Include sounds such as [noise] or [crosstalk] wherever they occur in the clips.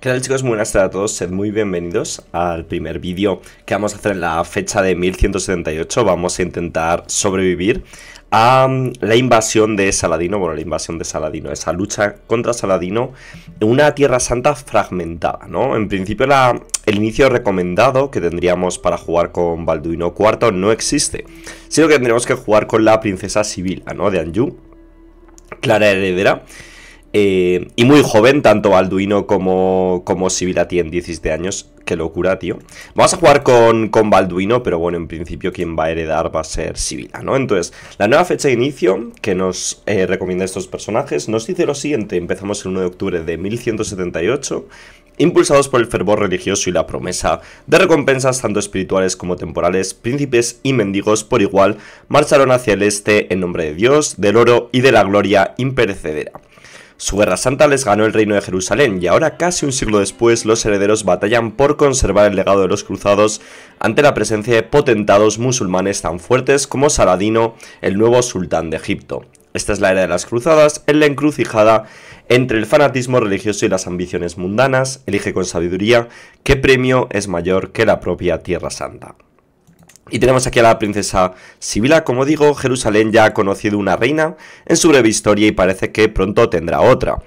¿Qué tal chicos? buenas tardes a todos, sed muy bienvenidos al primer vídeo que vamos a hacer en la fecha de 1178. Vamos a intentar sobrevivir a mm, la invasión de Saladino, bueno, la invasión de Saladino, esa lucha contra Saladino, en una Tierra Santa fragmentada, ¿no? En principio el inicio recomendado que tendríamos para jugar con Balduino IV no existe, sino que tendríamos que jugar con la princesa Sibila, ¿no? De Anjou, Clara Heredera, eh, y muy joven, tanto Balduino como, como Sibila tienen 17 años. Qué locura, tío. Vamos a jugar con, con Balduino, pero bueno, en principio quien va a heredar va a ser Sibila, ¿no? Entonces, la nueva fecha de inicio que nos eh, recomienda estos personajes nos dice lo siguiente. Empezamos el 1 de octubre de 1178 impulsados por el fervor religioso y la promesa de recompensas tanto espirituales como temporales, príncipes y mendigos por igual marcharon hacia el este en nombre de Dios, del oro y de la gloria imperecedera. Su guerra santa les ganó el reino de Jerusalén y ahora casi un siglo después los herederos batallan por conservar el legado de los cruzados ante la presencia de potentados musulmanes tan fuertes como Saladino, el nuevo sultán de Egipto. Esta es la era de las cruzadas, en la encrucijada entre el fanatismo religioso y las ambiciones mundanas, elige con sabiduría qué premio es mayor que la propia Tierra Santa. Y tenemos aquí a la princesa Sibila, como digo, Jerusalén ya ha conocido una reina en su breve historia y parece que pronto tendrá otra.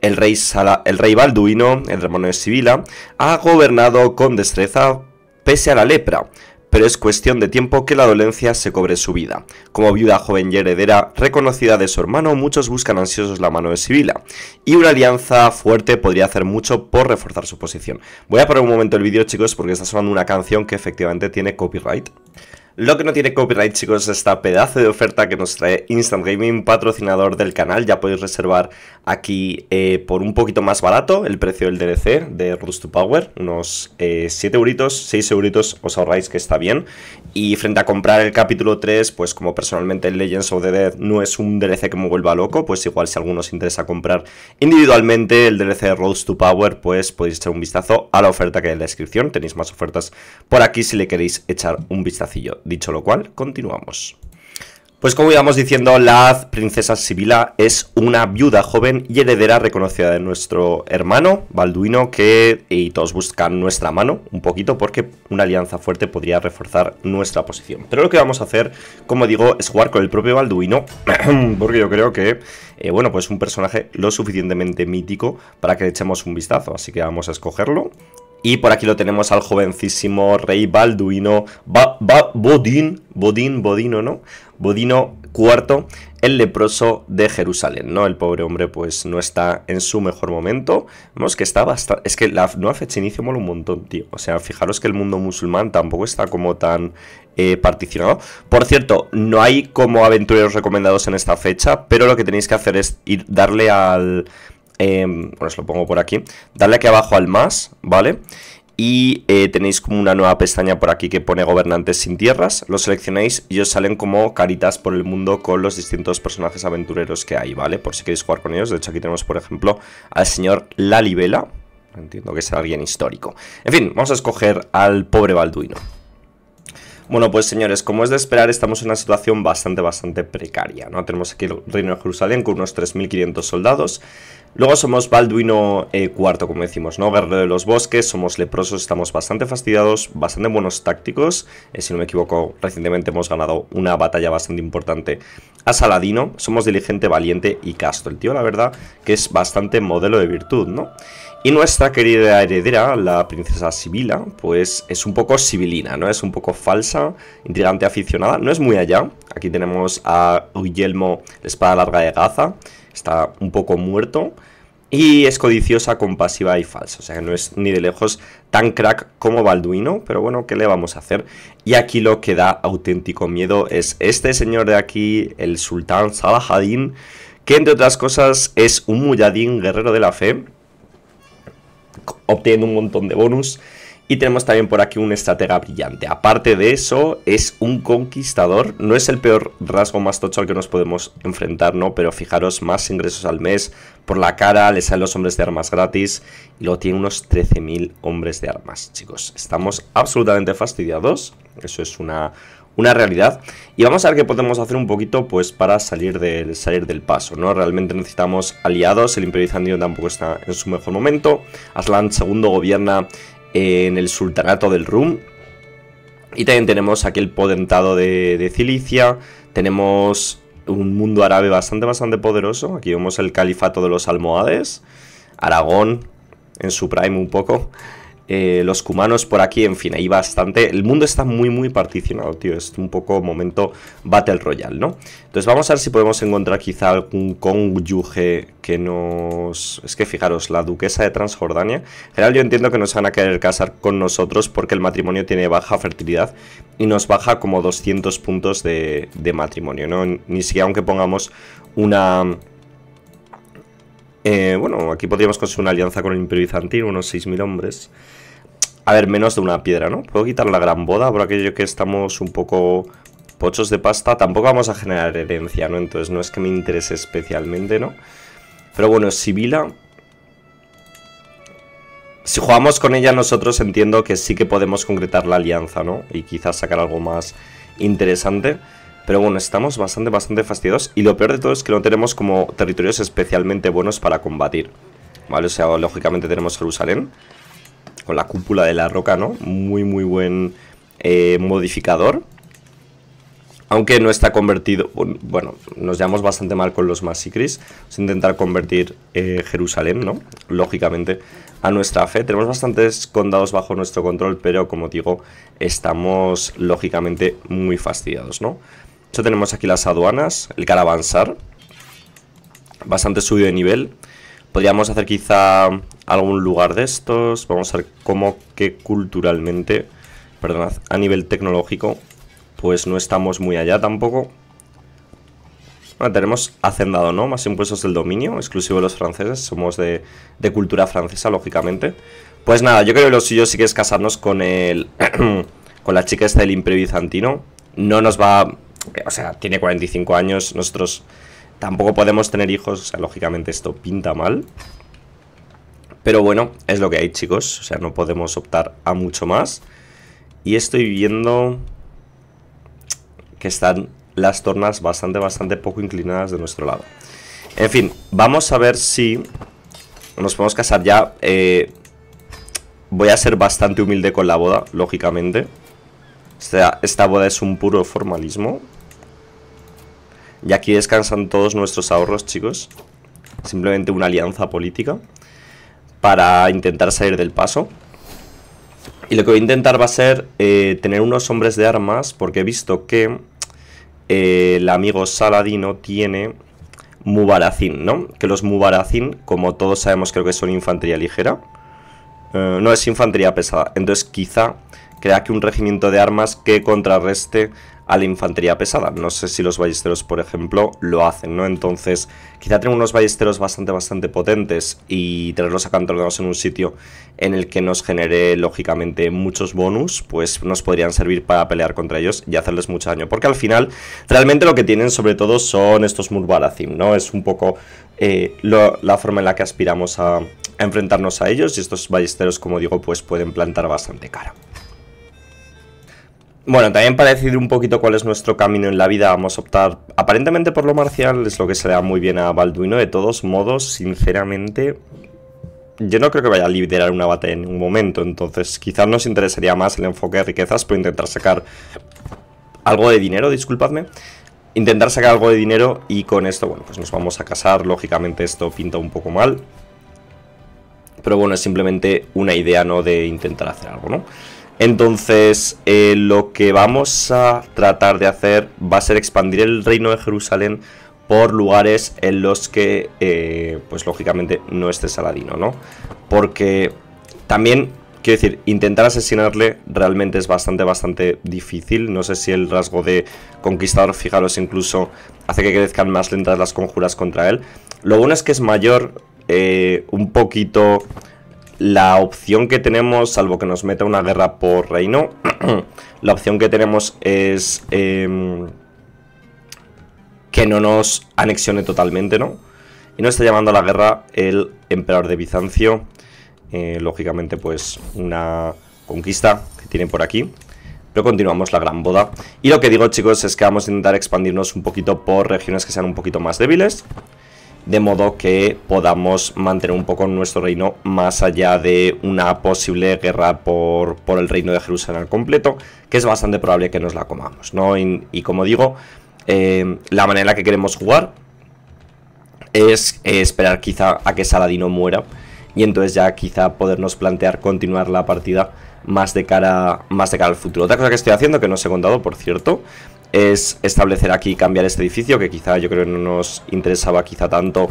El rey, el rey Balduino, el hermano de Sibila, ha gobernado con destreza pese a la lepra, pero es cuestión de tiempo que la dolencia se cobre su vida. Como viuda joven y heredera reconocida de su hermano, muchos buscan ansiosos la mano de Sibila, y una alianza fuerte podría hacer mucho por reforzar su posición. Voy a parar un momento el vídeo, chicos, porque está sonando una canción que efectivamente tiene copyright. Lo que no tiene copyright, chicos, es esta pedazo de oferta que nos trae Instant Gaming, patrocinador del canal. Ya podéis reservar aquí eh, por un poquito más barato el precio del DLC de Rust to Power, unos 7 eh, euritos, 6 euritos, os ahorráis que está bien. Y frente a comprar el capítulo 3, pues como personalmente Legends of the Dead no es un DLC que me vuelva loco, pues igual si a alguno os interesa comprar individualmente el DLC de Roads to Power, pues podéis echar un vistazo a la oferta que hay en la descripción. Tenéis más ofertas por aquí si le queréis echar un vistacillo. Dicho lo cual, continuamos. Pues como íbamos diciendo, la princesa Sibila es una viuda joven y heredera reconocida de nuestro hermano Balduino, que todos buscan nuestra mano un poquito porque una alianza fuerte podría reforzar nuestra posición. Pero lo que vamos a hacer, como digo, es jugar con el propio Balduino, [clears throat] porque yo creo que, eh, bueno, pues un personaje lo suficientemente mítico para que le echemos un vistazo. Así que vamos a escogerlo, y por aquí lo tenemos al jovencísimo rey Balduino, Bodín, Bodín, Bodino, ¿no? Bodino IV, el leproso de Jerusalén, ¿no? El pobre hombre pues no está en su mejor momento. Vemos que está bastante... Es que la nueva fecha inicio mola un montón, tío. O sea, fijaros que el mundo musulmán tampoco está como tan eh, particionado. Por cierto, no hay como aventureros recomendados en esta fecha, pero lo que tenéis que hacer es ir darle al Em, bueno, os lo pongo por aquí, darle aquí abajo al más, ¿vale? Y eh, tenéis como una nueva pestaña por aquí que pone gobernantes sin tierras, lo seleccionáis y os salen como caritas por el mundo con los distintos personajes aventureros que hay, ¿vale? Por si queréis jugar con ellos, de hecho aquí tenemos por ejemplo al señor Lalibela, entiendo que es alguien histórico. En fin, vamos a escoger al pobre Balduino. Bueno, pues señores, como es de esperar, estamos en una situación bastante, bastante precaria, ¿no? Tenemos aquí el Reino de Jerusalén con unos 3.500 soldados. Luego somos Balduino IV, eh, como decimos, ¿no? Guerrero de los bosques, somos leprosos, estamos bastante fastidiados, bastante buenos tácticos. Eh, si no me equivoco, recientemente hemos ganado una batalla bastante importante a Saladino. Somos diligente, valiente y casto. El tío, la verdad, que es bastante modelo de virtud, ¿no? Y nuestra querida heredera, la princesa Sibila, pues es un poco sibilina, ¿no? Es un poco falsa, intrigante aficionada, no es muy allá. Aquí tenemos a Guillermo, la espada larga de Gaza, está un poco muerto. Y es codiciosa, compasiva y falsa. O sea no es ni de lejos tan crack como Balduino. Pero bueno, ¿qué le vamos a hacer? Y aquí lo que da auténtico miedo es este señor de aquí, el sultán Salahadin. Que entre otras cosas es un muyadín guerrero de la fe obteniendo un montón de bonus. Y tenemos también por aquí un estratega brillante. Aparte de eso, es un conquistador. No es el peor rasgo más tocho al que nos podemos enfrentar, ¿no? Pero fijaros, más ingresos al mes por la cara, le salen los hombres de armas gratis. Y luego tiene unos 13.000 hombres de armas, chicos. Estamos absolutamente fastidiados. Eso es una una realidad. Y vamos a ver qué podemos hacer un poquito pues para salir del, salir del paso, ¿no? Realmente necesitamos aliados, el Imperio Bizantino tampoco está en su mejor momento, Aslan II gobierna en el Sultanato del Rum, y también tenemos aquel potentado de, de Cilicia, tenemos un mundo árabe bastante, bastante poderoso, aquí vemos el califato de los almohades, Aragón en su prime un poco, eh, los cumanos por aquí, en fin, hay bastante. El mundo está muy, muy particionado, tío. Es un poco momento Battle Royale, ¿no? Entonces vamos a ver si podemos encontrar quizá algún cónyuge que nos... Es que fijaros, la duquesa de Transjordania. En general yo entiendo que nos van a querer casar con nosotros porque el matrimonio tiene baja fertilidad y nos baja como 200 puntos de, matrimonio, ¿no? Ni siquiera aunque pongamos una... Eh, bueno, aquí podríamos conseguir una alianza con el Imperio Bizantino, unos 6.000 hombres. A ver, menos de una piedra, ¿no? Puedo quitar la gran boda por aquello que estamos un poco pochos de pasta. Tampoco vamos a generar herencia, ¿no? Entonces no es que me interese especialmente, ¿no? Pero bueno, Sibila... Si jugamos con ella nosotros entiendo que sí que podemos concretar la alianza, ¿no? Y quizás sacar algo más interesante. Pero bueno, estamos bastante, bastante fastidiosos. Y lo peor de todo es que no tenemos como territorios especialmente buenos para combatir. ¿Vale? O sea, lógicamente tenemos Jerusalén la cúpula de la roca, ¿no? Muy, muy buen eh, modificador. Aunque no está convertido... Bueno, nos llevamos bastante mal con los Masicris. Vamos a intentar convertir eh, Jerusalén, ¿no? Lógicamente, a nuestra fe. Tenemos bastantes condados bajo nuestro control, pero como digo, estamos lógicamente muy fastidiados, ¿no? De tenemos aquí las aduanas, el caravansar. Bastante subido de nivel. Podríamos hacer quizá algún lugar de estos. Vamos a ver cómo que culturalmente, perdón, a nivel tecnológico, pues no estamos muy allá tampoco. Bueno, tenemos hacendado, ¿no? Más impuestos del dominio, exclusivo de los franceses. Somos de, cultura francesa, lógicamente. Pues nada, yo creo que lo suyo sí que es casarnos con el... [clears throat] con la chica esta del Imperio Bizantino. No nos va... O sea, tiene 45 años, nosotros Tampoco podemos tener hijos, o sea, lógicamente esto pinta mal. Pero bueno, es lo que hay, chicos. O sea, no podemos optar a mucho más. Y estoy viendo que están las tornas bastante, bastante poco inclinadas de nuestro lado. En fin, vamos a ver si nos podemos casar ya. Eh, voy a ser bastante humilde con la boda, lógicamente. O sea, esta boda es un puro formalismo. Y aquí descansan todos nuestros ahorros, chicos. Simplemente una alianza política para intentar salir del paso. Y lo que voy a intentar va a ser eh, tener unos hombres de armas, porque he visto que eh, el amigo Saladino tiene Mubarazin, ¿no? Que los Mubarazin, como todos sabemos, creo que son infantería ligera. Eh, no es infantería pesada, entonces quizá crea que un regimiento de armas que contrarreste a la infantería pesada. No sé si los ballesteros, por ejemplo, lo hacen, ¿no? Entonces, quizá tener unos ballesteros bastante, bastante potentes y tenerlos acantonados en un sitio en el que nos genere, lógicamente, muchos bonus, pues nos podrían servir para pelear contra ellos y hacerles mucho daño. Porque al final, realmente lo que tienen, sobre todo, son estos Murbarazim, ¿no? Es un poco eh, la forma en la que aspiramos a, a enfrentarnos a ellos y estos ballesteros, como digo, pues pueden plantar bastante cara. Bueno, también para decidir un poquito cuál es nuestro camino en la vida vamos a optar aparentemente por lo marcial, es lo que se da muy bien a Balduino. De todos modos, sinceramente, yo no creo que vaya a liderar una batalla en un momento, entonces quizás nos interesaría más el enfoque de riquezas por intentar sacar algo de dinero, disculpadme. Intentar sacar algo de dinero y con esto, bueno, pues nos vamos a casar, lógicamente esto pinta un poco mal. Pero bueno, es simplemente una idea, ¿no? De intentar hacer algo, ¿no? Entonces, eh, lo que vamos a tratar de hacer va a ser expandir el reino de Jerusalén por lugares en los que, eh, pues lógicamente, no esté Saladino, ¿no? Porque también, quiero decir, intentar asesinarle realmente es bastante, bastante difícil. No sé si el rasgo de conquistador, fijaros, incluso hace que crezcan más lentas las conjuras contra él. Lo bueno es que es mayor, eh, un poquito la opción que tenemos, salvo que nos meta una guerra por reino, [clears throat] la opción que tenemos es em, que no nos anexione totalmente, ¿no? Y nos está llamando a la guerra el emperador de Bizancio. Eh, lógicamente, pues una conquista que tiene por aquí. Pero continuamos la gran boda. Y lo que digo, chicos, es que vamos a intentar expandirnos un poquito por regiones que sean un poquito más débiles de modo que podamos mantener un poco nuestro reino más allá de una posible guerra por, el reino de Jerusalén al completo, que es bastante probable que nos la comamos, Y, como digo, eh, la manera en la que queremos jugar es eh, esperar quizá a que Saladino muera y entonces ya quizá podernos plantear continuar la partida más de cara, más de cara al futuro. Otra cosa que estoy haciendo, que no os he contado, por cierto, es establecer aquí, cambiar este edificio, que quizá yo creo que no nos interesaba quizá tanto.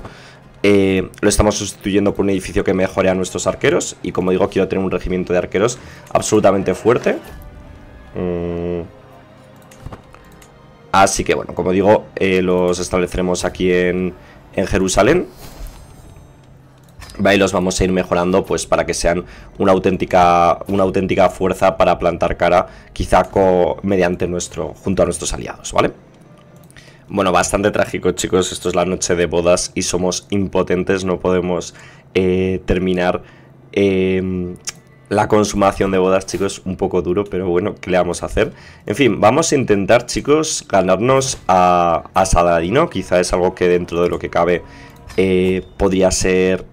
Eh, lo estamos sustituyendo por un edificio que mejore a nuestros arqueros. Y como digo, quiero tener un regimiento de arqueros absolutamente fuerte. Mm. Así que bueno, como digo, eh, los estableceremos aquí en, en Jerusalén y los vamos a ir mejorando pues para que sean una auténtica, una auténtica fuerza para plantar cara quizá mediante nuestro, junto a nuestros aliados, ¿vale? Bueno, bastante trágico chicos, esto es la noche de bodas y somos impotentes, no podemos eh, terminar em, la consumación de bodas chicos, un poco duro, pero bueno, ¿qué le vamos a hacer? En fin, vamos a intentar chicos ganarnos a, a Saladino, quizá es algo que dentro de lo que cabe eh, podría ser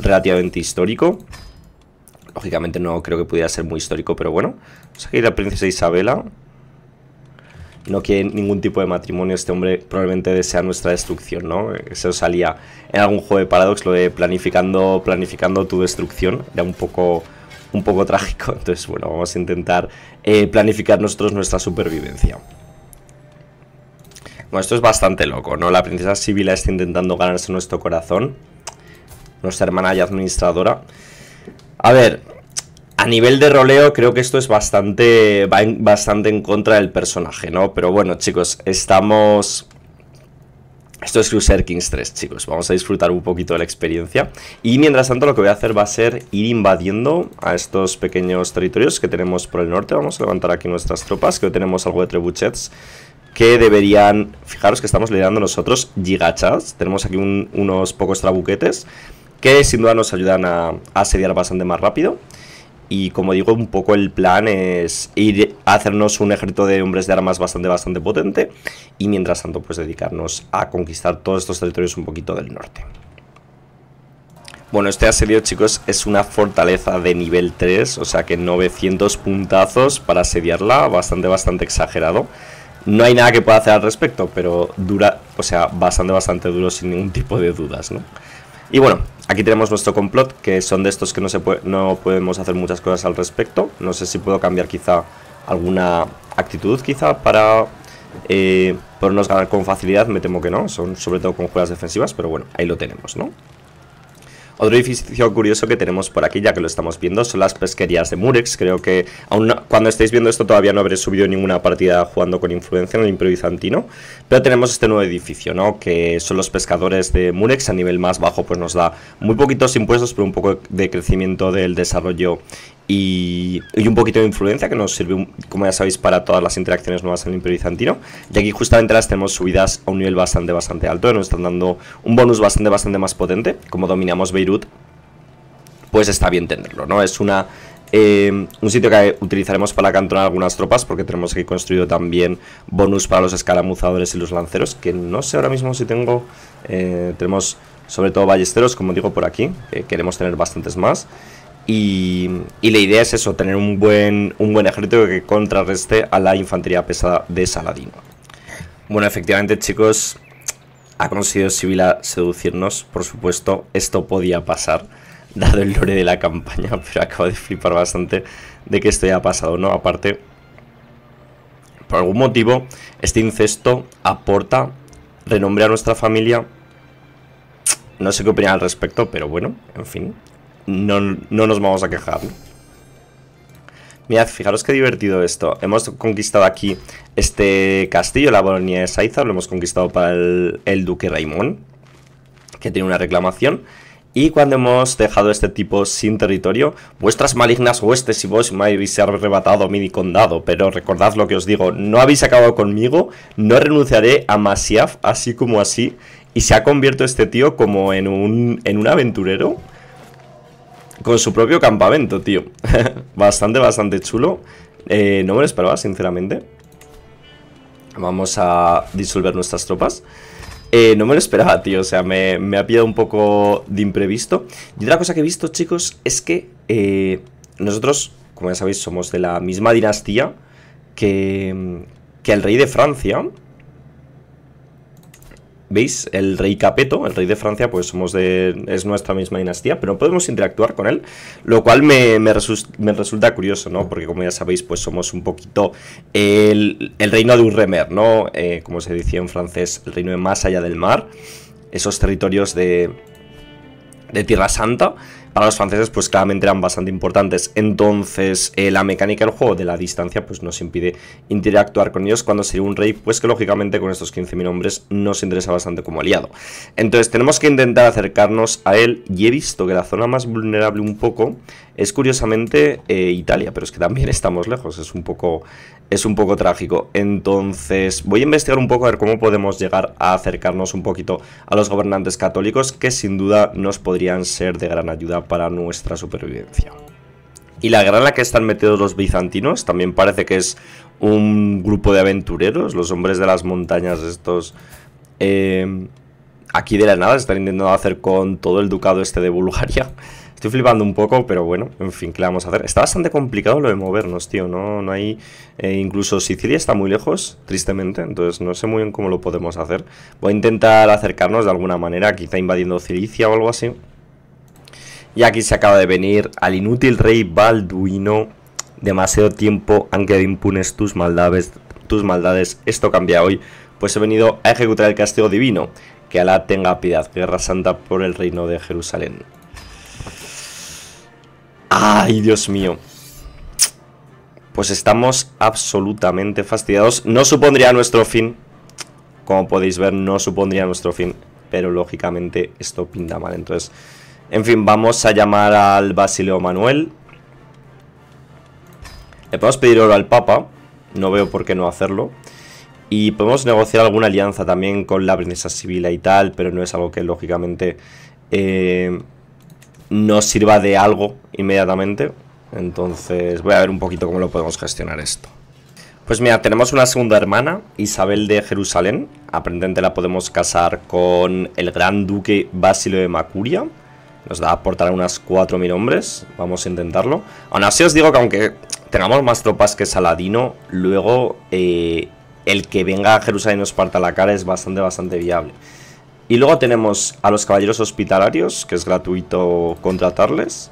relativamente histórico. Lógicamente no creo que pudiera ser muy histórico, pero bueno. Vamos a ir a Princesa Isabela. No quiere ningún tipo de matrimonio. Este hombre probablemente desea nuestra destrucción, ¿no? Eso salía en algún juego de Paradox, lo de planificando, planificando tu destrucción. Era un poco, un poco [laughs] trágico. Entonces, bueno, vamos a intentar eh, planificar nosotros nuestra supervivencia esto es bastante loco, ¿no? La princesa Sibila está intentando ganarse nuestro corazón. Nuestra hermana y administradora. A ver, a nivel de roleo creo que esto es bastante, va bastante en contra del personaje, ¿no? Pero bueno, chicos, estamos... Esto es Crusader Kings 3, chicos. Vamos a disfrutar un poquito de la experiencia. Y mientras tanto lo que voy a hacer va a ser ir invadiendo a estos pequeños territorios que tenemos por el norte. Vamos a levantar aquí nuestras tropas, que tenemos algo de trebuchets que deberían, fijaros que estamos liderando nosotros gigachas, tenemos aquí unos pocos trabuquetes que sin duda nos ayudan a, asediar bastante más rápido. Y como digo, un poco el plan es ir a hacernos un ejército de hombres de armas bastante, bastante potente y mientras tanto pues dedicarnos a conquistar todos estos territorios un poquito del norte. Bueno, este asedio, chicos, es una fortaleza de nivel 3, o sea que 900 puntazos para asediarla, bastante, bastante exagerado. No hay nada que pueda hacer al respecto, pero dura, o sea, bastante, bastante duro sin ningún tipo de dudas, ¿no? Y bueno, aquí tenemos nuestro complot, que son de estos que no, se no podemos hacer muchas cosas al respecto. No sé si puedo cambiar quizá alguna actitud quizá para eh, podernos ganar con facilidad, me temo que no. Son sobre todo con jugadas defensivas, pero bueno, ahí lo tenemos, ¿no? Otro edificio curioso que tenemos por aquí, ya que lo estamos viendo, son las pesquerías de Murex. Creo que aún cuando estéis viendo esto todavía no habré subido ninguna partida jugando con influencia en el Imperio improvisantino. Pero tenemos este nuevo edificio, ¿no? Que son los pescadores de Murex. A nivel más bajo pues nos da muy poquitos impuestos, pero un poco de crecimiento del desarrollo y, un poquito de influencia que nos sirve, como ya sabéis, para todas las interacciones nuevas en el Imperio Bizantino. Y aquí justamente las tenemos subidas a un nivel bastante, bastante alto, nos están dando un bonus bastante, bastante más potente. Como dominamos Beirut, pues está bien tenerlo, ¿no? Es una eh, un sitio que utilizaremos para acantonar algunas tropas porque tenemos aquí construido también bonus para los escaramuzadores y los lanceros, que no sé ahora mismo si tengo... Eh, tenemos sobre todo ballesteros, como digo por aquí, queremos tener bastantes más. Y, la idea es eso, tener un buen, un buen ejército que contrarreste a la infantería pesada de Saladino. Bueno, efectivamente, chicos, ha conseguido Sibila seducirnos, por supuesto, esto podía pasar, dado el lore de la campaña, [laughs] pero acabo de flipar bastante de que esto haya ha pasado, ¿no? Aparte, por algún motivo, este incesto aporta renombre a nuestra familia. No sé qué opinan al respecto, pero bueno, en fin, no, nos vamos a quejar. Mirad, fijaros qué divertido esto. Hemos conquistado aquí este castillo, la Bolonia de Saiza, lo hemos conquistado para el, Duque Raimón. que tiene una reclamación. Y cuando hemos dejado este tipo sin territorio, vuestras malignas huestes y vos me habéis arrebatado mi condado, pero recordad lo que os digo, no habéis acabado conmigo, no renunciaré a Masiaf así como así, y se ha convertido este tío como en un, en un aventurero con su propio campamento, tío. [laughs] bastante, bastante chulo. Eh, no me lo esperaba, sinceramente. Vamos a disolver nuestras tropas. Eh, no me lo esperaba, tío. O sea, me, ha pillado un poco de imprevisto. Y otra cosa que he visto, chicos, es que eh, nosotros, como ya sabéis, somos de la misma dinastía que, que el rey de Francia. ¿Veis? El rey Capeto, el rey de Francia, pues somos de, es nuestra misma dinastía, pero podemos interactuar con él, lo cual me, me, resulta curioso, ¿no? Porque como ya sabéis, pues somos un poquito el, el reino de Urremer, ¿no? Eh, como se decía en francés, el reino de más allá del mar, esos territorios de, de Tierra Santa para los franceses pues claramente eran bastante importantes. Entonces eh, la mecánica del juego de la distancia pues nos impide interactuar con ellos cuando sería un rey pues que lógicamente con estos 15.000 hombres nos interesa bastante como aliado. Entonces tenemos que intentar acercarnos a él y he visto que la zona más vulnerable un poco es curiosamente eh, Italia, pero es que también estamos lejos, es un, poco, es un poco trágico. Entonces voy a investigar un poco a ver cómo podemos llegar a acercarnos un poquito a los gobernantes católicos que sin duda nos podrían ser de gran ayuda para nuestra supervivencia. Y la gran en la que están metidos los bizantinos también parece que es un grupo de aventureros, los hombres de las montañas estos... Eh, aquí de la nada están intentando hacer con todo el ducado este de Bulgaria Estoy flipando un poco, pero bueno, en fin, ¿qué le vamos a hacer? Está bastante complicado lo de movernos, tío, no, no hay... Eh, incluso Sicilia está muy lejos, tristemente, entonces no sé muy bien cómo lo podemos hacer. Voy a intentar acercarnos de alguna manera, quizá invadiendo Cilicia o algo así. Y aquí se acaba de venir al inútil rey Balduino. Demasiado tiempo han quedado impunes tus maldades, tus maldades. Esto cambia hoy, pues he venido a ejecutar el castigo divino. Que Alá tenga piedad, guerra santa por el reino de Jerusalén. ¡Ay, Dios mío! Pues estamos absolutamente fastidiados. No supondría nuestro fin. Como podéis ver, no supondría nuestro fin. Pero lógicamente esto pinta mal. Entonces, en fin, vamos a llamar al Basileo Manuel. Le podemos pedir oro al Papa. No veo por qué no hacerlo. Y podemos negociar alguna alianza también con la princesa Sibila y tal, pero no es algo que lógicamente eh, no sirva de algo inmediatamente. Entonces voy a ver un poquito cómo lo podemos gestionar esto. Pues mira, tenemos una segunda hermana, Isabel de Jerusalén. Aparentemente la podemos casar con el gran duque Basilio de Macuria. Nos da a aportar unas 4.000 hombres. Vamos a intentarlo. Aún así os digo que aunque tengamos más tropas que Saladino, luego eh, el que venga a Jerusalén y nos parta la cara es bastante, bastante viable. Y luego tenemos a los caballeros hospitalarios, que es gratuito contratarles.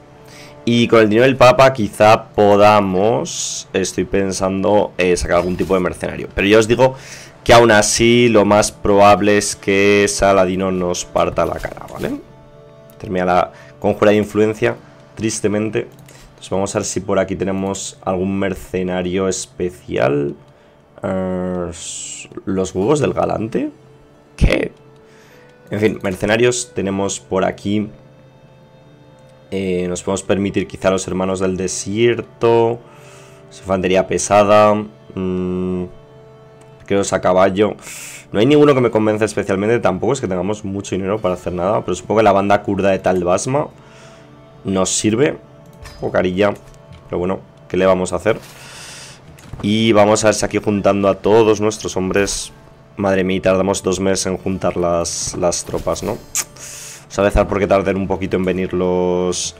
Y con el dinero del Papa quizá podamos, estoy pensando, eh, sacar algún tipo de mercenario. Pero yo os digo que aún así lo más probable es que Saladino nos parta la cara, ¿vale? Termina la conjura de influencia, tristemente. Entonces vamos a ver si por aquí tenemos algún mercenario especial. Eh, los huevos del galante. ¿Qué? En fin, mercenarios tenemos por aquí... Eh, nos podemos permitir quizá los hermanos del desierto. Infantería pesada. Mmm, a caballo. No hay ninguno que me convence especialmente. Tampoco es que tengamos mucho dinero para hacer nada. Pero supongo que la banda kurda de Basma nos sirve. O carilla. Pero bueno, ¿qué le vamos a hacer? Y vamos a ver si aquí juntando a todos nuestros hombres Madre mía, tardamos dos meses en juntar las, las tropas, ¿no? O sea, a veces qué tarden un poquito en venir los...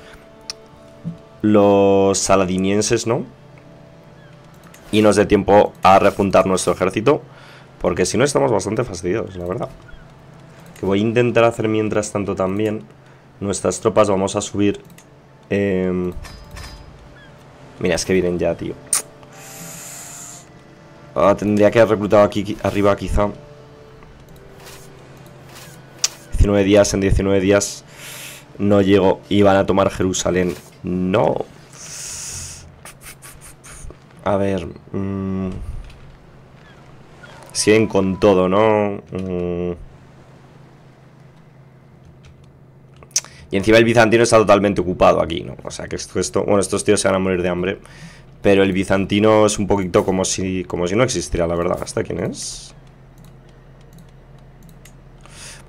Los saladinienses, ¿no? Y nos dé tiempo a rejuntar nuestro ejército. Porque si no estamos bastante fastidiados, la verdad. Que voy a intentar hacer mientras tanto también. Nuestras tropas vamos a subir... Em, mira, es que vienen ya, tío. Ah, tendría que haber reclutado aquí arriba quizá 19 días, en 19 días no llego y van a tomar Jerusalén. No. A ver. Mm. siguen con todo, ¿no? Mm. y encima el bizantino está totalmente ocupado aquí, ¿no? O sea que esto, esto. Bueno, estos tíos se van a morir de hambre. Pero el bizantino es un poquito como si, como si no existiera, la verdad. ¿Hasta quién es?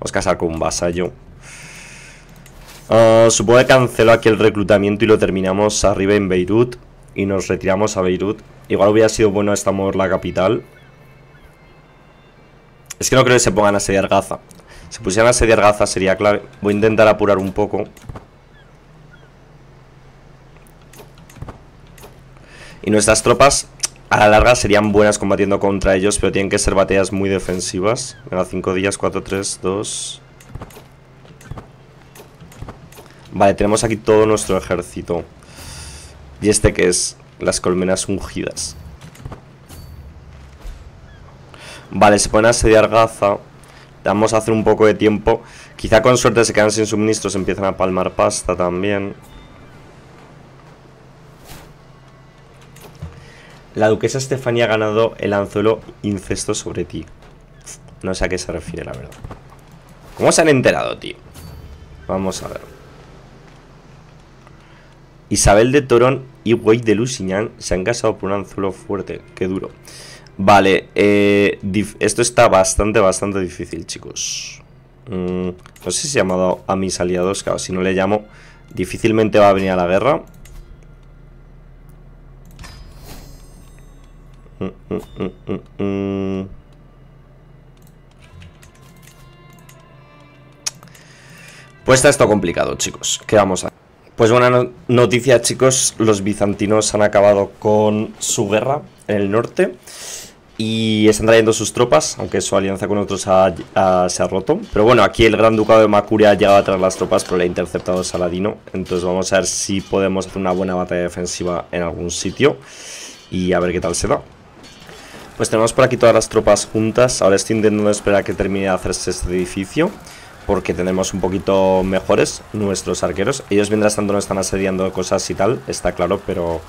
Vamos a casar con un vasallo. Ah, supongo que cancelo aquí el reclutamiento y lo terminamos arriba en Beirut. Y nos retiramos a Beirut. Igual hubiera sido bueno esta mover la capital. Es que no creo que se pongan a asediar Gaza. Si pusieran a asediar Gaza sería clave. Voy a intentar apurar un poco. Y nuestras tropas a la larga serían buenas combatiendo contra ellos, pero tienen que ser batallas muy defensivas. Venga, 5 días, 4, 3, 2... Vale, tenemos aquí todo nuestro ejército. ¿Y este que es? Las colmenas ungidas. Vale, se ponen a asediar Gaza. Vamos a hacer un poco de tiempo. Quizá con suerte se quedan sin suministros, empiezan a palmar pasta también. La duquesa Estefanía ha ganado el anzuelo incesto sobre ti. No sé a qué se refiere, la verdad. ¿Cómo se han enterado, tío? Vamos a ver. Isabel de Torón y Wei de Lusignan se han casado por un anzuelo fuerte. Qué duro. Vale, eh, esto está bastante, bastante difícil, chicos. Mm, no sé si he llamado a mis aliados. Claro, si no le llamo, difícilmente va a venir a la guerra. pues está esto complicado, chicos. ¿Qué vamos a Pues buena noticia, chicos. Los bizantinos han acabado con su guerra en el norte. Y están trayendo sus tropas, aunque su alianza con otros se ha roto. Pero bueno, aquí el Gran Ducado de Macuria ha llegado a traer las tropas, pero le ha interceptado Saladino. Entonces vamos a ver si podemos hacer una buena batalla defensiva en algún sitio. Y a ver qué tal se da. Pues tenemos por aquí todas las tropas juntas. Ahora estoy intentando esperar a que termine de hacerse este edificio. Porque tenemos un poquito mejores nuestros arqueros. Ellos mientras tanto nos están asediando cosas y tal, está claro, pero...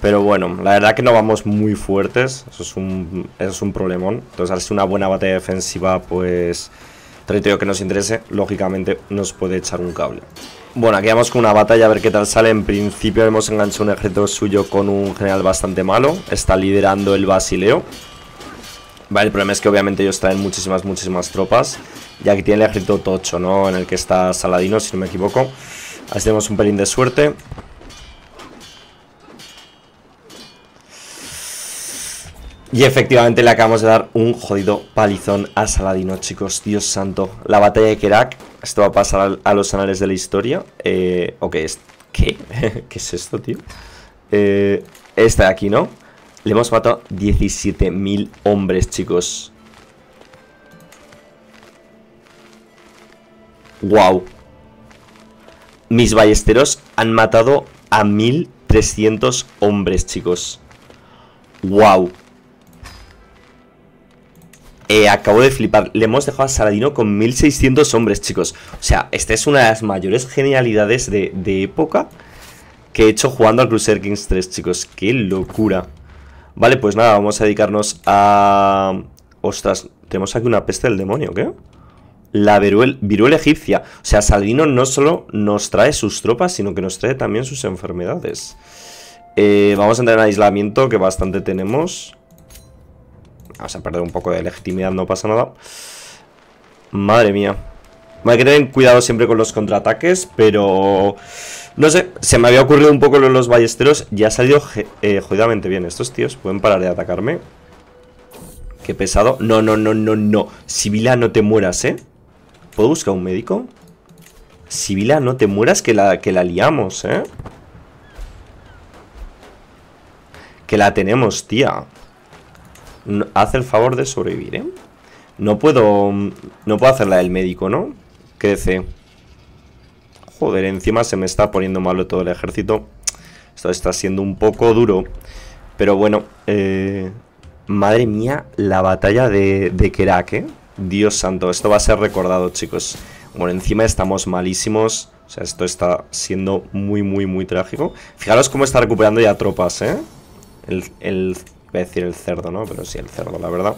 Pero bueno, la verdad que no vamos muy fuertes. Eso es un, eso es un problemón. Entonces, al una buena batalla defensiva, pues... Territorio que nos interese, lógicamente nos puede echar un cable. Bueno, aquí vamos con una batalla a ver qué tal sale. En principio hemos enganchado un ejército suyo con un general bastante malo. Está liderando el Basileo. Vale, el problema es que obviamente ellos traen muchísimas, muchísimas tropas. Y aquí tiene el ejército tocho, ¿no? En el que está Saladino, si no me equivoco. Así tenemos un pelín de suerte. Y efectivamente le acabamos de dar un jodido palizón a Saladino, chicos. Dios santo. La batalla de Kerak. Esto va a pasar a los anales de la historia. Eh, ok, ¿qué? [laughs] ¿Qué es esto, tío? Eh, esta de aquí, ¿no? Le hemos matado 17.000 hombres, chicos. Wow. Mis ballesteros han matado a 1.300 hombres, chicos. Wow. Eh, acabo de flipar. Le hemos dejado a Saladino con 1600 hombres, chicos. O sea, esta es una de las mayores genialidades de, época que he hecho jugando al Crusader Kings 3, chicos. ¡Qué locura! Vale, pues nada, vamos a dedicarnos a... Ostras, tenemos aquí una peste del demonio, ¿qué? La viruel, egipcia. O sea, Saladino no solo nos trae sus tropas, sino que nos trae también sus enfermedades. Eh, vamos a entrar en aislamiento, que bastante tenemos. Vamos a perder un poco de legitimidad, no pasa nada. Madre mía. Me hay que tener cuidado siempre con los contraataques, pero... No sé, se me había ocurrido un poco los ballesteros Ya ha salido eh, jodidamente bien Estos tíos pueden parar de atacarme Qué pesado No, no, no, no, no Sibila, no te mueras, ¿eh? ¿Puedo buscar un médico? Sibila, no te mueras que la, que la liamos, ¿eh? Que la tenemos, tía Hace el favor de sobrevivir, ¿eh? No puedo... Mm, no puedo hacerla del médico, ¿no? Crece. Joder, encima se me está poniendo malo todo el ejército. Esto está siendo un poco duro. Pero bueno, eh, madre mía, la batalla de, de Kerak, ¿eh? Dios santo, esto va a ser recordado, chicos. Bueno, encima estamos malísimos. O sea, esto está siendo muy, muy, muy trágico. Fijaros cómo está recuperando ya tropas, ¿eh? el Voy a decir el cerdo, ¿no? Pero sí, el cerdo, la verdad.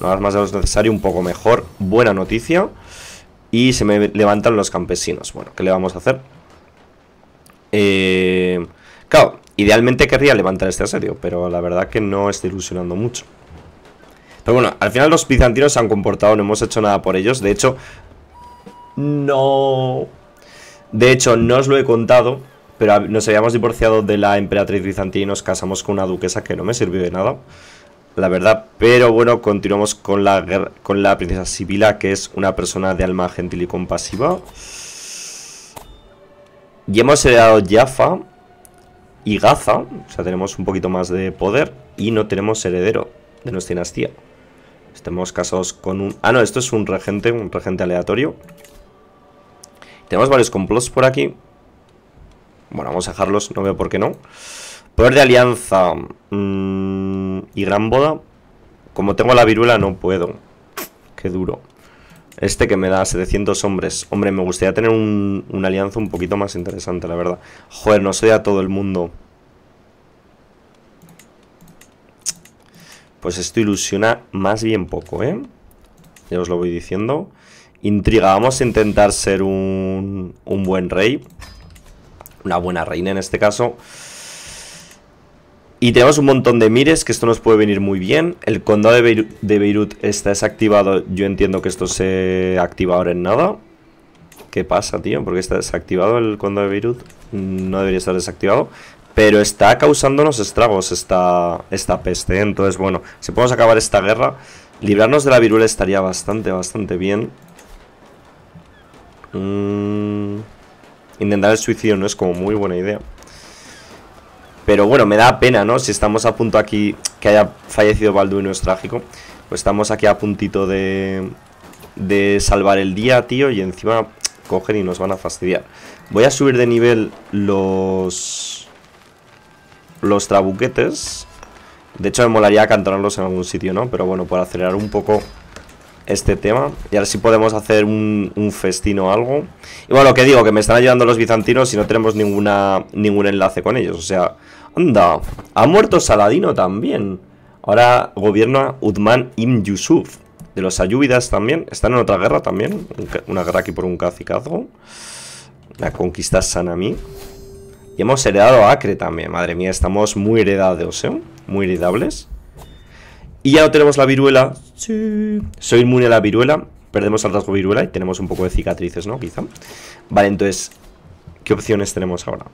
no más de lo necesario, un poco mejor. Buena noticia. Y se me levantan los campesinos. Bueno, ¿qué le vamos a hacer? Eh, claro, idealmente querría levantar este asedio, pero la verdad que no estoy ilusionando mucho. Pero bueno, al final los bizantinos se han comportado, no hemos hecho nada por ellos. De hecho, no... De hecho, no os lo he contado, pero nos habíamos divorciado de la emperatriz bizantina y nos casamos con una duquesa que no me sirvió de nada, la verdad. Pero bueno, continuamos con la, con la princesa Sibila, que es una persona de alma gentil y compasiva. Y hemos heredado Jaffa y Gaza, o sea, tenemos un poquito más de poder y no tenemos heredero de nuestra dinastía. Estamos casados con un... Ah, no, esto es un regente, un regente aleatorio. Tenemos varios complots por aquí. Bueno, vamos a dejarlos, no veo por qué no. Poder de alianza mm, y gran boda. Como tengo la viruela no puedo. Qué duro. Este que me da 700 hombres. Hombre, me gustaría tener un, una alianza un poquito más interesante, la verdad. Joder, no soy a todo el mundo. Pues esto ilusiona más bien poco, ¿eh? Ya os lo voy diciendo. Intriga, vamos a intentar ser un, un buen rey una buena reina en este caso. Y tenemos un montón de mires, que esto nos puede venir muy bien. El condado de, Beirut, está desactivado. Yo entiendo que esto se activa ahora en nada. ¿Qué pasa, tío? ¿Por qué está desactivado el condado de Beirut? No debería estar desactivado. Pero está causándonos estragos esta, esta peste. Entonces, bueno, si podemos acabar esta guerra, librarnos de la viruela estaría bastante, bastante bien. Mmm... Intentar el suicidio no es como muy buena idea. Pero bueno, me da pena, ¿no? Si estamos a punto aquí que haya fallecido Balduino es trágico. Pues estamos aquí a puntito de, de salvar el día, tío. Y encima cogen y nos van a fastidiar. Voy a subir de nivel los... Los trabuquetes. De hecho, me molaría cantarlos en algún sitio, ¿no? Pero bueno, por acelerar un poco este tema y ahora sí si podemos hacer un, festino festín o algo. Y bueno, lo que digo, que me están ayudando los bizantinos y no tenemos ninguna, ningún enlace con ellos. O sea, anda, ha muerto Saladino también. Ahora gobierna Uthman Ibn Yusuf. De los ayúbidas también. Están en otra guerra también. Una guerra aquí por un cacicazo La conquista Sanami. Y hemos heredado Acre también. Madre mía, estamos muy heredados, ¿eh? Muy heredables. Y ya no tenemos la viruela. Sí. Soy inmune a la viruela. Perdemos el rasgo viruela y tenemos un poco de cicatrices, ¿no? Quizá. Vale, entonces, ¿qué opciones tenemos ahora?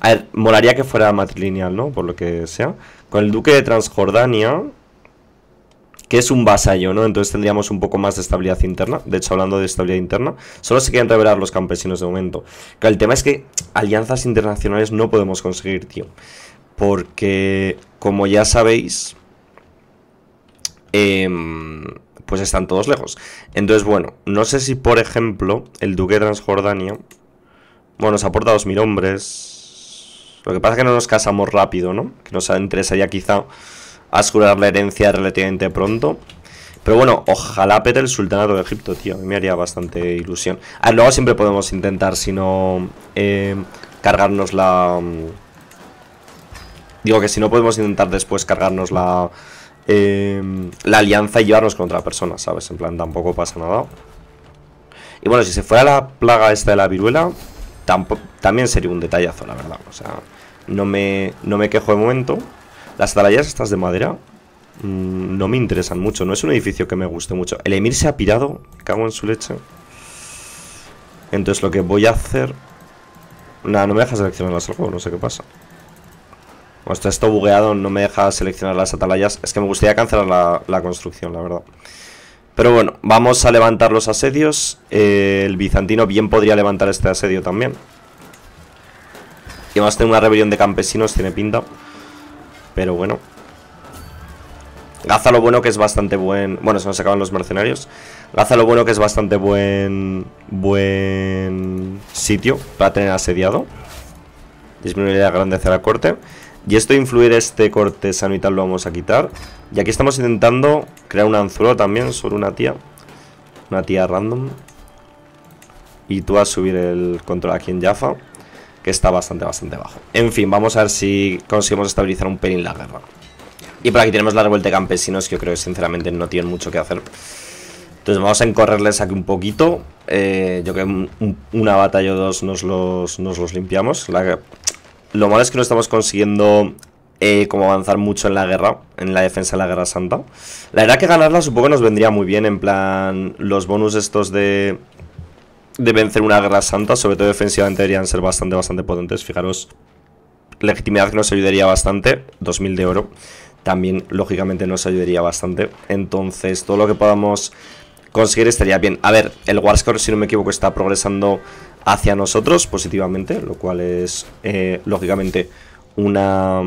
A ver, molaría que fuera matrilineal, ¿no? Por lo que sea. Con el duque de Transjordania, que es un vasallo, ¿no? Entonces tendríamos un poco más de estabilidad interna. De hecho, hablando de estabilidad interna, solo se quieren revelar los campesinos de momento. Claro, el tema es que alianzas internacionales no podemos conseguir, tío. Porque, como ya sabéis, Em, pues están todos lejos. Entonces, bueno, no sé si, por ejemplo, el duque de Transjordania, bueno, nos aporta 2.000 hombres. Lo que pasa es que no nos casamos rápido, ¿no? Que nos interesaría quizá asegurar la herencia relativamente pronto. Pero bueno, ojalá pete el sultanato de Egipto, tío. me haría bastante ilusión. Ah, luego siempre podemos intentar, si no, em, cargarnos la... Mm, digo que si no podemos intentar después cargarnos la Em, la alianza y llevarnos contra personas, ¿sabes? En plan, tampoco pasa nada. Y bueno, si se fuera la plaga esta de la viruela, también sería un detallazo, la verdad. O sea, no me, no me quejo de momento. Las atalayas estas de madera mm, no me interesan mucho. No es un edificio que me guste mucho. El Emir se ha pirado. cago en su leche. Entonces lo que voy a hacer... Nada, no me dejas seleccionar al juego, no sé qué pasa está esto bugueado, no me deja seleccionar las atalayas. Es que me gustaría cancelar la, construcción, la verdad. Pero bueno, vamos a levantar los asedios. Eh, el bizantino bien podría levantar este asedio también. Y más tener una rebelión de campesinos, tiene pinta. Pero bueno. Gaza lo bueno que es bastante buen... Bueno, se nos acaban los mercenarios. Gaza lo bueno que es bastante buen... Buen sitio para tener asediado. Disminuiría la grandeza la corte. Y esto de influir este corte y tal lo vamos a quitar. Y aquí estamos intentando crear un anzuelo también sobre una tía. Una tía random. Y tú vas a subir el control aquí en Jaffa. Que está bastante, bastante bajo. En fin, vamos a ver si conseguimos estabilizar un pelín la guerra. Y por aquí tenemos la revuelta de campesinos que yo creo que sinceramente no tienen mucho que hacer. Entonces vamos a encorrerles aquí un poquito. Eh, yo creo que una batalla o dos nos los, nos los limpiamos. La, lo malo es que no estamos consiguiendo eh, como avanzar mucho en la guerra, en la defensa de la guerra santa. La verdad que ganarla supongo que nos vendría muy bien, en plan los bonus estos de, de vencer una guerra santa, sobre todo defensivamente deberían ser bastante, bastante potentes, fijaros. Legitimidad que nos ayudaría bastante, 2000 de oro, también lógicamente nos ayudaría bastante. Entonces todo lo que podamos conseguir estaría bien. A ver, el Warscore si no me equivoco está progresando hacia nosotros positivamente, lo cual es eh, lógicamente una,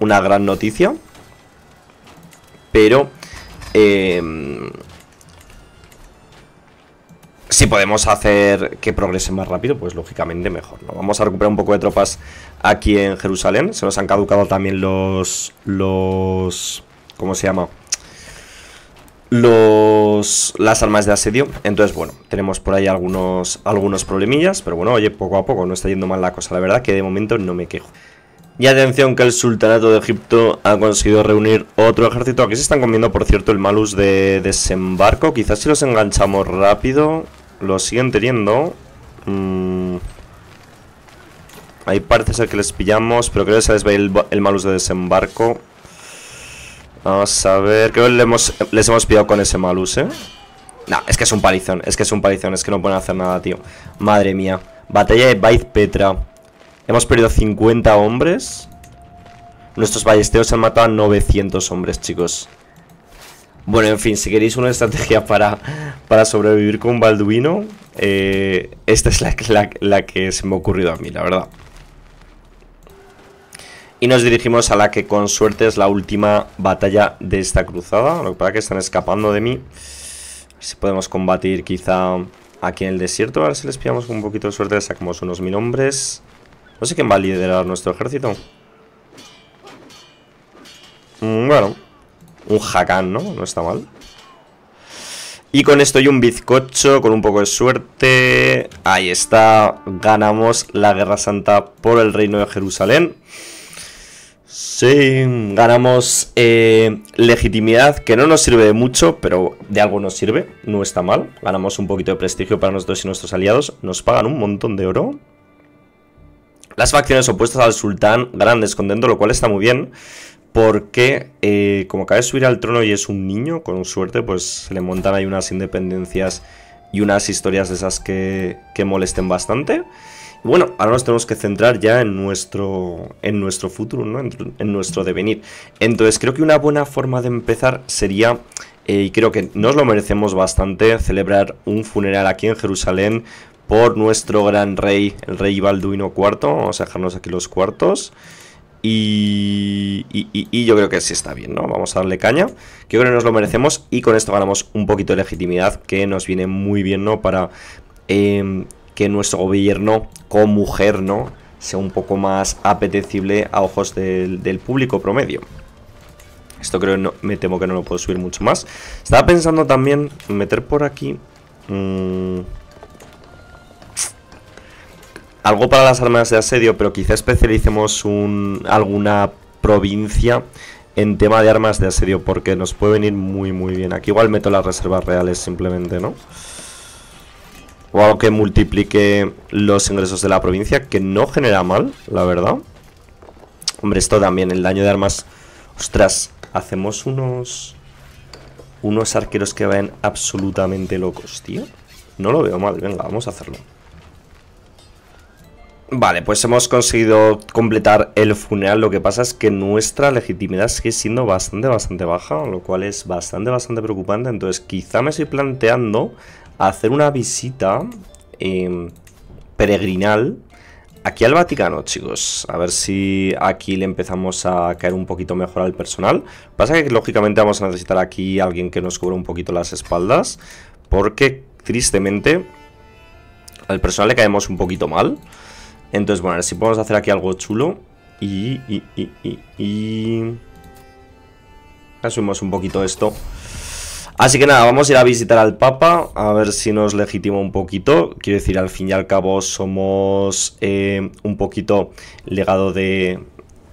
una gran noticia. Pero em, si podemos hacer que progrese más rápido, pues lógicamente mejor. ¿no? Vamos a recuperar un poco de tropas aquí en Jerusalén. Se nos han caducado también los... los ¿Cómo se llama? los, las armas de asedio. Entonces, bueno, tenemos por ahí algunos, algunos problemillas, pero bueno, oye, poco a poco no está yendo mal la cosa. La verdad que de momento no me quejo. Y atención que el sultanato de Egipto ha conseguido reunir otro ejército. Aquí se están comiendo, por cierto, el malus de desembarco. Quizás si los enganchamos rápido, lo siguen teniendo. Hay mm. Ahí parece que les pillamos, pero creo que se les ve el malus de desembarco. Vamos a ver, creo que hemos, les hemos pillado con ese malus, ¿eh? No, es que es un palizón, es que es un palizón, es que no pueden hacer nada, tío Madre mía Batalla de Baiz Petra Hemos perdido 50 hombres Nuestros ballesteros han matado a 900 hombres, chicos Bueno, en fin, si queréis una estrategia [laughs] para, para sobrevivir con Balduino eh, Esta es la que se me ha ocurrido a mí, la verdad y nos dirigimos a la que con suerte es la última batalla de esta cruzada. Lo que pasa que están escapando de mí. A ver si podemos combatir quizá aquí en el desierto. A ver si les pillamos con un poquito de suerte. Sacamos unos mil hombres. No sé quién va a liderar nuestro ejército. Mm, bueno, un jacán, ¿no? No está mal. Y con esto y un bizcocho, con un poco de suerte. Ahí está, ganamos la Guerra Santa por el Reino de Jerusalén. Sí, ganamos eh, legitimidad que no nos sirve de mucho, pero de algo nos sirve, no está mal. Ganamos un poquito de prestigio para nosotros y nuestros aliados, nos pagan un montón de oro. Las facciones opuestas al sultán, gran descontento, lo cual está muy bien, porque eh, como acaba de subir al trono y es un niño, con suerte, pues se le montan ahí unas independencias y unas historias de esas que, que molesten bastante. Bueno, ahora nos tenemos que centrar ya en nuestro, en nuestro futuro, ¿no? en, nuestro devenir. Entonces creo que una buena forma de empezar sería eh, y creo que nos lo merecemos bastante celebrar un funeral aquí en Jerusalén por nuestro gran rey, el rey Balduino IV. Vamos a dejarnos aquí los cuartos. Y, y, y, yo creo que sí está bien, ¿no? Vamos a darle caña. Que yo creo que nos lo merecemos y con esto ganamos un poquito de legitimidad que nos viene muy bien, ¿no? Para em, que nuestro gobierno como mujer, ¿no? sea un poco más apetecible a ojos del, público promedio. Esto creo, no, me temo que no lo puedo subir mucho más. Estaba pensando también meter por aquí... Mm, algo para las armas de asedio, pero quizá especialicemos un, alguna provincia en tema de armas de asedio, porque nos puede venir muy, muy bien. Aquí igual meto las reservas reales simplemente, ¿no? o algo que multiplique los ingresos de la provincia, que no genera mal, la verdad. Hombre, esto también, el daño de armas... Ostras, hacemos unos... Unos arqueros que vayan absolutamente locos, tío. No lo veo mal, venga, vamos a hacerlo. Vale, pues hemos conseguido completar el funeral. Lo que pasa es que nuestra legitimidad sigue siendo bastante, bastante baja, lo cual es bastante, bastante preocupante. Entonces quizá me estoy planteando hacer una visita em, peregrinal aquí al Vaticano, chicos. A ver si aquí le empezamos a caer un poquito mejor al personal. Pasa que lógicamente vamos a necesitar aquí alguien que nos cubra un poquito las espaldas. Porque tristemente al personal le caemos un poquito mal. Entonces, bueno, a ver si podemos hacer aquí algo chulo. Y... y, y, y, y... Asumimos un poquito esto. Así que nada, vamos a ir a visitar al Papa, a ver si nos legitima un poquito. Quiero decir, al fin y al cabo somos eh, un poquito legado de,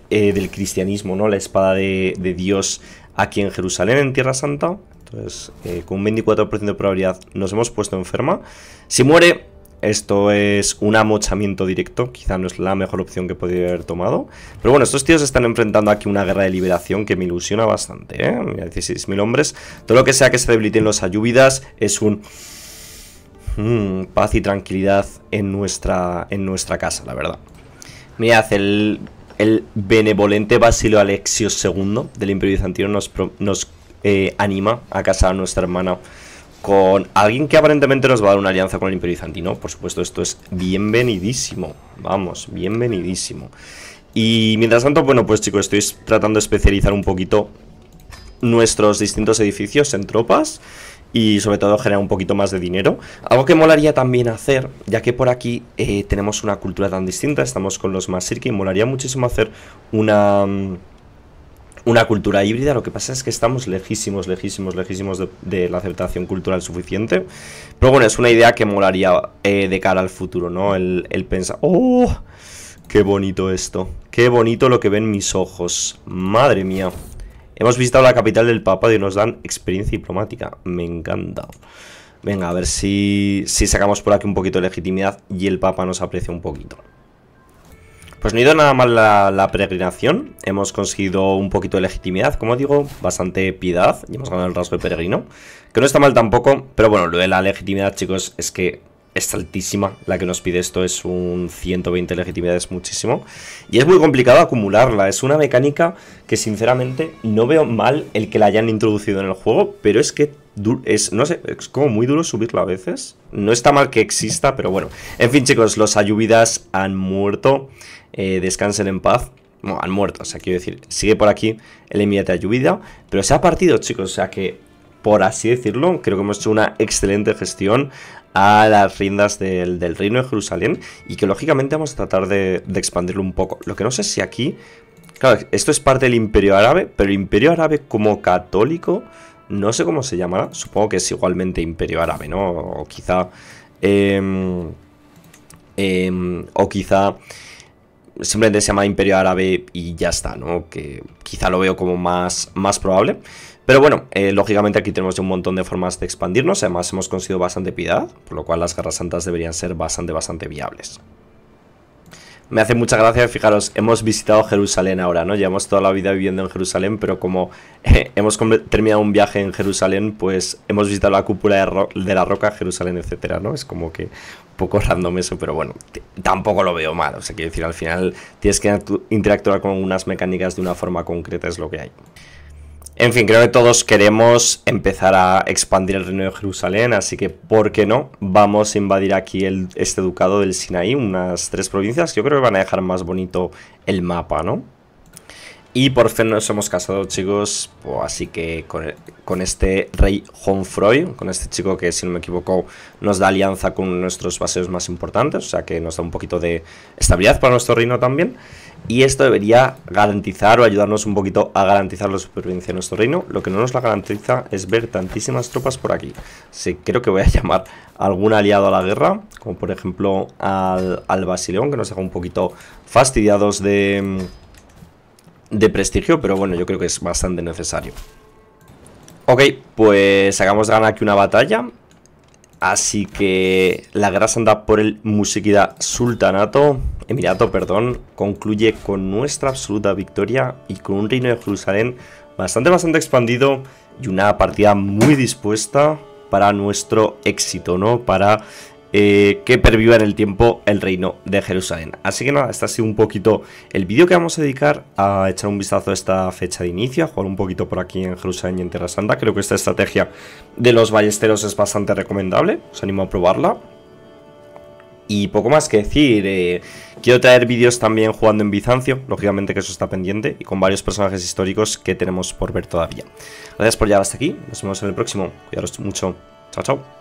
eh, del cristianismo, ¿no? La espada de, Dios aquí en Jerusalén, en Tierra Santa. Entonces, eh, con un 24% de probabilidad nos hemos puesto enferma. Si muere, esto es un amochamiento directo, quizá no es la mejor opción que podría haber tomado. Pero bueno, estos tíos están enfrentando aquí una guerra de liberación que me ilusiona bastante, ¿eh? 16.000 hombres. Todo lo que sea que se debiliten los ayúvidas es un... Mm, paz y tranquilidad en nuestra, en nuestra casa, la verdad. Mirad, el, el benevolente Basilio Alexios II del Imperio Bizantino nos, eh, anima a casar a nuestra hermana con alguien que aparentemente nos va a dar una alianza con el Imperio Bizantino. Por supuesto, esto es bienvenidísimo. Vamos, bienvenidísimo. Y mientras tanto, bueno, pues chicos, estoy tratando de especializar un poquito nuestros distintos edificios en tropas y sobre todo generar un poquito más de dinero. Algo que molaría también hacer, ya que por aquí eh, tenemos una cultura tan distinta, estamos con los Masirki, molaría muchísimo hacer una mm, una cultura híbrida, lo que pasa es que estamos lejísimos, lejísimos, lejísimos de, la aceptación cultural suficiente. Pero bueno, es una idea que molaría eh, de cara al futuro, ¿no? El, el pensar, ¡oh! ¡Qué bonito esto! ¡Qué bonito lo que ven mis ojos! ¡Madre mía! Hemos visitado la capital del Papa y nos dan experiencia diplomática. Me encanta. Venga, a ver si, si sacamos por aquí un poquito de legitimidad y el Papa nos aprecia un poquito. Pues no ha ido nada mal la, peregrinación, hemos conseguido un poquito de legitimidad, como digo, bastante piedad, y hemos ganado el rasgo de peregrino, que no está mal tampoco, pero bueno, lo de la legitimidad, chicos, es que es altísima la que nos pide esto, es un 120 legitimidad, es muchísimo, y es muy complicado acumularla, es una mecánica que sinceramente no veo mal el que la hayan introducido en el juego, pero es que es, no sé, es como muy duro subirla a veces, no está mal que exista, pero bueno, en fin chicos, los ayúvidas han muerto... Eh, descansen en paz. Bueno, han muerto, o sea, quiero decir, sigue por aquí el inmediata lluvia, pero se ha partido, chicos, o sea que, por así decirlo, creo que hemos hecho una excelente gestión a las riendas del, Reino de Jerusalén y que lógicamente vamos a tratar de, expandirlo un poco. Lo que no sé si aquí, claro, esto es parte del Imperio Árabe, pero el Imperio Árabe como católico, no sé cómo se llamará, supongo que es igualmente Imperio Árabe, ¿no? O quizá... Em, em, o quizá simplemente se llama Imperio Árabe y ya está, ¿no? Que quizá lo veo como más, más probable. Pero bueno, eh, lógicamente aquí tenemos un montón de formas de expandirnos, además hemos conseguido bastante piedad, por lo cual las guerras santas deberían ser bastante, bastante viables me hace mucha gracia, fijaros, hemos visitado Jerusalén ahora, ¿no? Llevamos toda la vida viviendo en Jerusalén, pero como eh, hemos terminado un viaje en Jerusalén, pues hemos visitado la cúpula de, la roca, Jerusalén, etcétera, ¿no? Es como que poco [laughs] random eso, pero bueno, tampoco lo veo mal. O sea, quiero decir, al final tienes que interactuar con unas mecánicas de una forma concreta, es lo que hay. En fin, creo que todos queremos empezar a expandir el reino de Jerusalén, así que ¿por qué no? Vamos a invadir aquí este ducado del Sinaí, unas tres provincias. que Yo creo que van a dejar más bonito el mapa, ¿no? Y por fin nos hemos casado, chicos, pues, así que con, e, este rey Honfroy, con este chico que, si no me equivoco, nos da alianza con nuestros baseos más importantes, o sea que nos da un poquito de estabilidad para nuestro reino también y esto debería garantizar o ayudarnos un poquito a garantizar la supervivencia de nuestro reino. Lo que no nos la garantiza es ver tantísimas tropas por aquí. Sí, creo que voy a [laughs] llamar a algún aliado a la guerra, como por ejemplo al, Basileón, que nos haga un poquito fastidiados de, mm, de prestigio, pero bueno, yo creo que es bastante necesario. Ok, pues hagamos de ganar aquí una batalla Así que la guerra anda por el Musiquida Sultanato, Emirato, perdón, concluye con nuestra absoluta victoria y con un reino de Jerusalén bastante, bastante expandido y una partida muy dispuesta para nuestro éxito, ¿no? Para eh, que perviva en el tiempo el reino de Jerusalén. Así que nada, este ha sido un poquito el vídeo que vamos a dedicar a echar un vistazo a esta fecha de inicio, a jugar un poquito por aquí en Jerusalén y en Tierra Santa. Creo que esta estrategia de los ballesteros es bastante recomendable, os animo a probarla. Y poco más que decir, eh, quiero traer vídeos también jugando en Bizancio, lógicamente que eso está pendiente, y con varios personajes históricos que tenemos por ver todavía. Gracias por llegar hasta aquí, nos vemos en el próximo, cuidaros mucho, chao chao.